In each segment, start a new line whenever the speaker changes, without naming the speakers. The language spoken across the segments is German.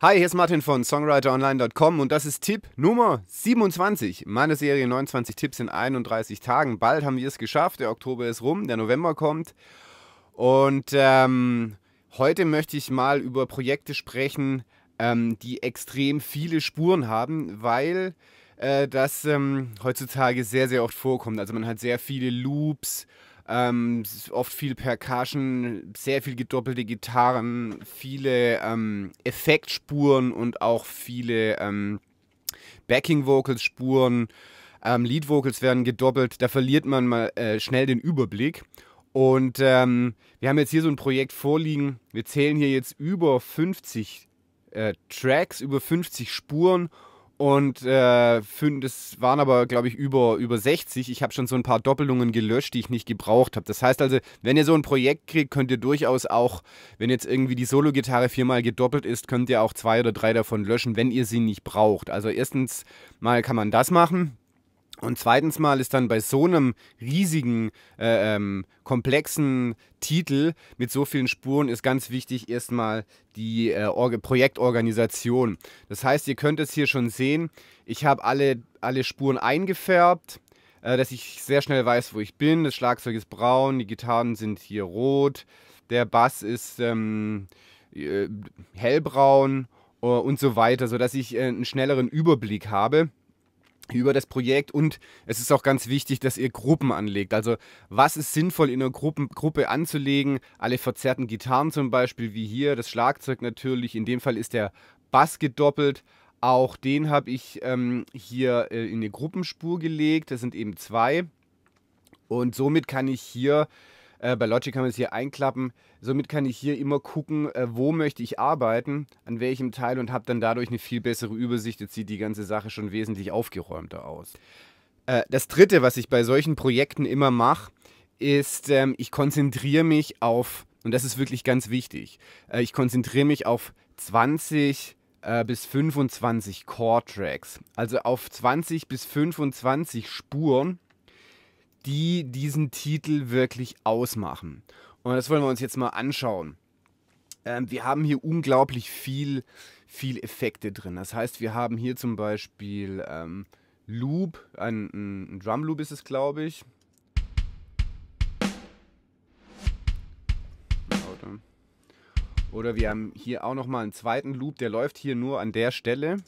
Hi, hier ist Martin von songwriteronline.com und das ist Tipp Nummer 27 Meine Serie 29 Tipps in 31 Tagen. Bald haben wir es geschafft, der Oktober ist rum, der November kommt. Und ähm, heute möchte ich mal über Projekte sprechen, ähm, die extrem viele Spuren haben, weil äh, das ähm, heutzutage sehr, sehr oft vorkommt. Also man hat sehr viele Loops ähm, oft viel Percussion, sehr viel gedoppelte Gitarren, viele ähm, Effektspuren und auch viele ähm, Backing-Vocals-Spuren. Ähm, Lead-Vocals werden gedoppelt, da verliert man mal äh, schnell den Überblick. Und ähm, wir haben jetzt hier so ein Projekt vorliegen. Wir zählen hier jetzt über 50 äh, Tracks, über 50 Spuren und äh, fünf, das waren aber, glaube ich, über, über 60. Ich habe schon so ein paar Doppelungen gelöscht, die ich nicht gebraucht habe. Das heißt also, wenn ihr so ein Projekt kriegt, könnt ihr durchaus auch, wenn jetzt irgendwie die Solo-Gitarre viermal gedoppelt ist, könnt ihr auch zwei oder drei davon löschen, wenn ihr sie nicht braucht. Also erstens mal kann man das machen. Und zweitens mal ist dann bei so einem riesigen, äh, ähm, komplexen Titel mit so vielen Spuren ist ganz wichtig erstmal die äh, Projektorganisation. Das heißt, ihr könnt es hier schon sehen, ich habe alle, alle Spuren eingefärbt, äh, dass ich sehr schnell weiß, wo ich bin. Das Schlagzeug ist braun, die Gitarren sind hier rot, der Bass ist ähm, äh, hellbraun äh, und so weiter, sodass ich äh, einen schnelleren Überblick habe über das Projekt und es ist auch ganz wichtig, dass ihr Gruppen anlegt. Also was ist sinnvoll in einer Gruppen, Gruppe anzulegen? Alle verzerrten Gitarren zum Beispiel, wie hier, das Schlagzeug natürlich. In dem Fall ist der Bass gedoppelt. Auch den habe ich ähm, hier äh, in eine Gruppenspur gelegt. Das sind eben zwei. Und somit kann ich hier äh, bei Logic kann man es hier einklappen. Somit kann ich hier immer gucken, äh, wo möchte ich arbeiten, an welchem Teil und habe dann dadurch eine viel bessere Übersicht. Jetzt sieht die ganze Sache schon wesentlich aufgeräumter aus. Äh, das Dritte, was ich bei solchen Projekten immer mache, ist, ähm, ich konzentriere mich auf, und das ist wirklich ganz wichtig, äh, ich konzentriere mich auf 20 äh, bis 25 Core-Tracks. Also auf 20 bis 25 Spuren die diesen Titel wirklich ausmachen. Und das wollen wir uns jetzt mal anschauen. Ähm, wir haben hier unglaublich viel, viel Effekte drin. Das heißt, wir haben hier zum Beispiel ähm, Loop, ein, ein Drum Loop ist es, glaube ich. Oder wir haben hier auch nochmal einen zweiten Loop, der läuft hier nur an der Stelle.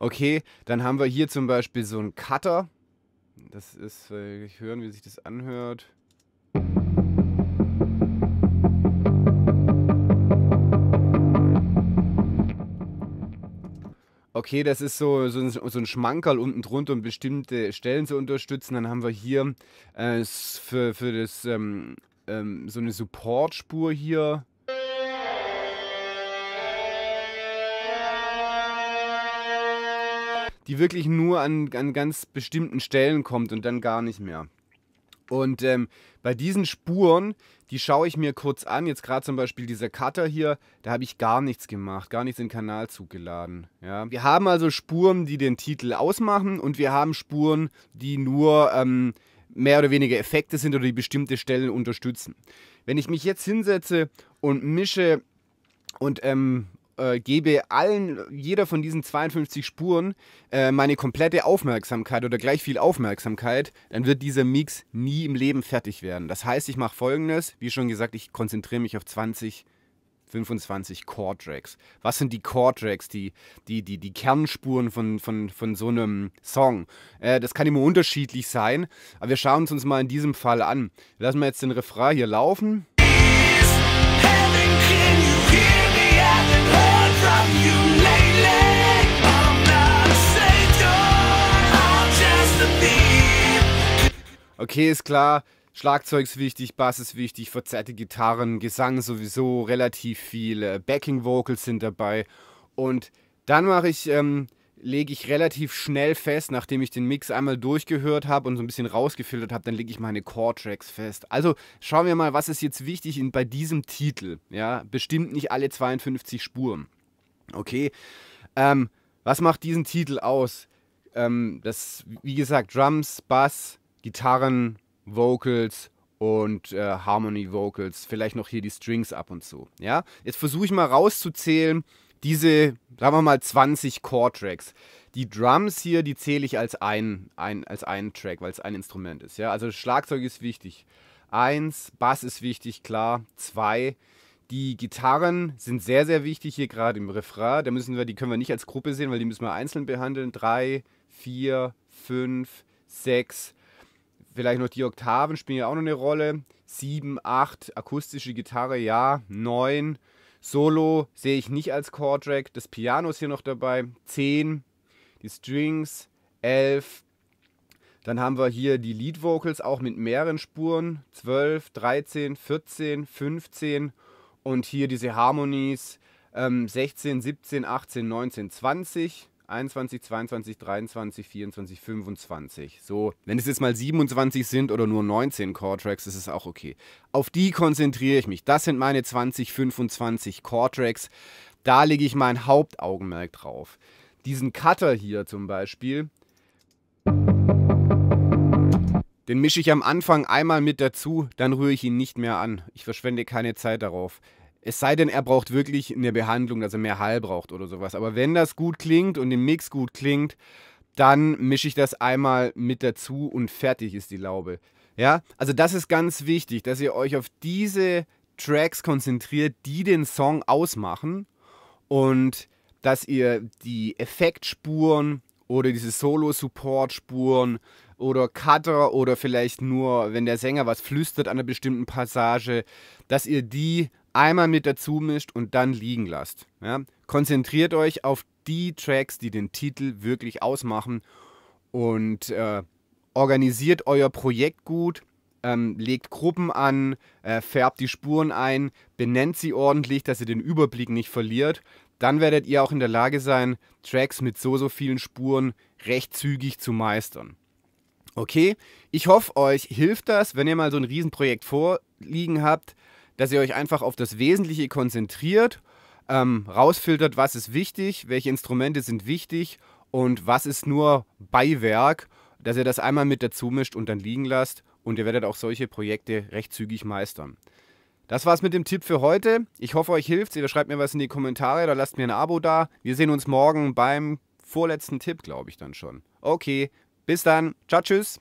okay, dann haben wir hier zum Beispiel so einen Cutter. Das ist, äh, ich höre, wie sich das anhört. Okay, das ist so, so, ein, so ein Schmankerl unten drunter, um bestimmte Stellen zu unterstützen. Dann haben wir hier äh, für, für das ähm, ähm, so eine Supportspur hier die wirklich nur an, an ganz bestimmten Stellen kommt und dann gar nicht mehr. Und ähm, bei diesen Spuren, die schaue ich mir kurz an. Jetzt gerade zum Beispiel dieser Cutter hier, da habe ich gar nichts gemacht, gar nichts in den Kanal zugeladen. Ja. Wir haben also Spuren, die den Titel ausmachen und wir haben Spuren, die nur ähm, mehr oder weniger Effekte sind oder die bestimmte Stellen unterstützen. Wenn ich mich jetzt hinsetze und mische und ähm, äh, gebe allen, jeder von diesen 52 Spuren äh, meine komplette Aufmerksamkeit oder gleich viel Aufmerksamkeit, dann wird dieser Mix nie im Leben fertig werden. Das heißt, ich mache folgendes, wie schon gesagt, ich konzentriere mich auf 20 25 Core Tracks. Was sind die Core Tracks, die, die, die, die Kernspuren von, von, von so einem Song? Äh, das kann immer unterschiedlich sein, aber wir schauen es uns mal in diesem Fall an. Lassen wir jetzt den Refrain hier laufen. okay, ist klar, Schlagzeug ist wichtig, Bass ist wichtig, verzerrte Gitarren, Gesang sowieso, relativ viel, Backing Vocals sind dabei. Und dann mache ich, ähm, lege ich relativ schnell fest, nachdem ich den Mix einmal durchgehört habe und so ein bisschen rausgefiltert habe, dann lege ich meine Core-Tracks fest. Also schauen wir mal, was ist jetzt wichtig in, bei diesem Titel. Ja, bestimmt nicht alle 52 Spuren. Okay, ähm, was macht diesen Titel aus? Ähm, das, wie gesagt, Drums, Bass, Gitarren, Vocals und äh, Harmony Vocals, vielleicht noch hier die Strings ab und zu. Ja, jetzt versuche ich mal rauszuzählen diese, sagen wir mal 20 chord Tracks. Die Drums hier, die zähle ich als ein, ein, als einen Track, weil es ein Instrument ist. Ja, also Schlagzeug ist wichtig. Eins, Bass ist wichtig, klar. Zwei, die Gitarren sind sehr, sehr wichtig hier gerade im Refrain. Da müssen wir, die können wir nicht als Gruppe sehen, weil die müssen wir einzeln behandeln. Drei, vier, fünf, sechs, vielleicht noch die Oktaven spielen ja auch noch eine Rolle. 7, 8, akustische Gitarre, ja. 9, Solo sehe ich nicht als Chord-Track. Das Piano ist hier noch dabei. 10, die Strings. 11, dann haben wir hier die Lead Vocals auch mit mehreren Spuren. 12, 13, 14, 15 und hier diese Harmonies 16, 17, 18, 19, 20. 21, 22, 23, 24, 25. So, wenn es jetzt mal 27 sind oder nur 19 Core-Tracks, ist es auch okay. Auf die konzentriere ich mich. Das sind meine 20, 25 Core-Tracks. Da lege ich mein Hauptaugenmerk drauf. Diesen Cutter hier zum Beispiel, den mische ich am Anfang einmal mit dazu, dann rühre ich ihn nicht mehr an. Ich verschwende keine Zeit darauf. Es sei denn, er braucht wirklich eine Behandlung, dass er mehr Hall braucht oder sowas. Aber wenn das gut klingt und im Mix gut klingt, dann mische ich das einmal mit dazu und fertig ist die Laube. Ja, also das ist ganz wichtig, dass ihr euch auf diese Tracks konzentriert, die den Song ausmachen und dass ihr die Effektspuren oder diese Solo-Support-Spuren oder Cutter oder vielleicht nur, wenn der Sänger was flüstert an einer bestimmten Passage, dass ihr die einmal mit dazu mischt und dann liegen lasst. Ja? Konzentriert euch auf die Tracks, die den Titel wirklich ausmachen und äh, organisiert euer Projekt gut, ähm, legt Gruppen an, äh, färbt die Spuren ein, benennt sie ordentlich, dass ihr den Überblick nicht verliert. Dann werdet ihr auch in der Lage sein, Tracks mit so, so vielen Spuren recht zügig zu meistern. Okay, ich hoffe, euch hilft das, wenn ihr mal so ein Riesenprojekt vorliegen habt dass ihr euch einfach auf das Wesentliche konzentriert, ähm, rausfiltert, was ist wichtig, welche Instrumente sind wichtig und was ist nur Beiwerk, dass ihr das einmal mit dazu mischt und dann liegen lasst und ihr werdet auch solche Projekte recht zügig meistern. Das war's mit dem Tipp für heute. Ich hoffe, euch hilft's. Ihr schreibt mir was in die Kommentare oder lasst mir ein Abo da. Wir sehen uns morgen beim vorletzten Tipp, glaube ich dann schon. Okay, bis dann. Ciao, tschüss.